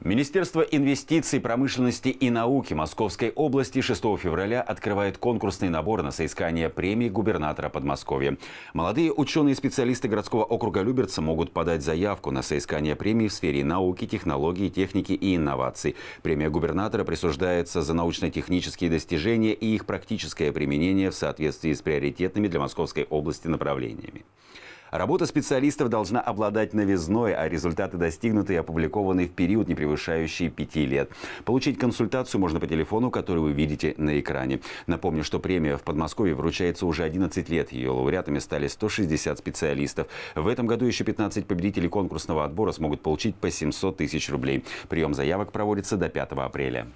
Министерство инвестиций, промышленности и науки Московской области 6 февраля открывает конкурсный набор на соискание премии губернатора Подмосковья. Молодые ученые и специалисты городского округа Люберца могут подать заявку на соискание премии в сфере науки, технологии, техники и инноваций. Премия губернатора присуждается за научно-технические достижения и их практическое применение в соответствии с приоритетными для Московской области направлениями. Работа специалистов должна обладать новизной, а результаты достигнуты и опубликованы в период, не превышающий пяти лет. Получить консультацию можно по телефону, который вы видите на экране. Напомню, что премия в Подмосковье вручается уже 11 лет. Ее лауреатами стали 160 специалистов. В этом году еще 15 победителей конкурсного отбора смогут получить по 700 тысяч рублей. Прием заявок проводится до 5 апреля.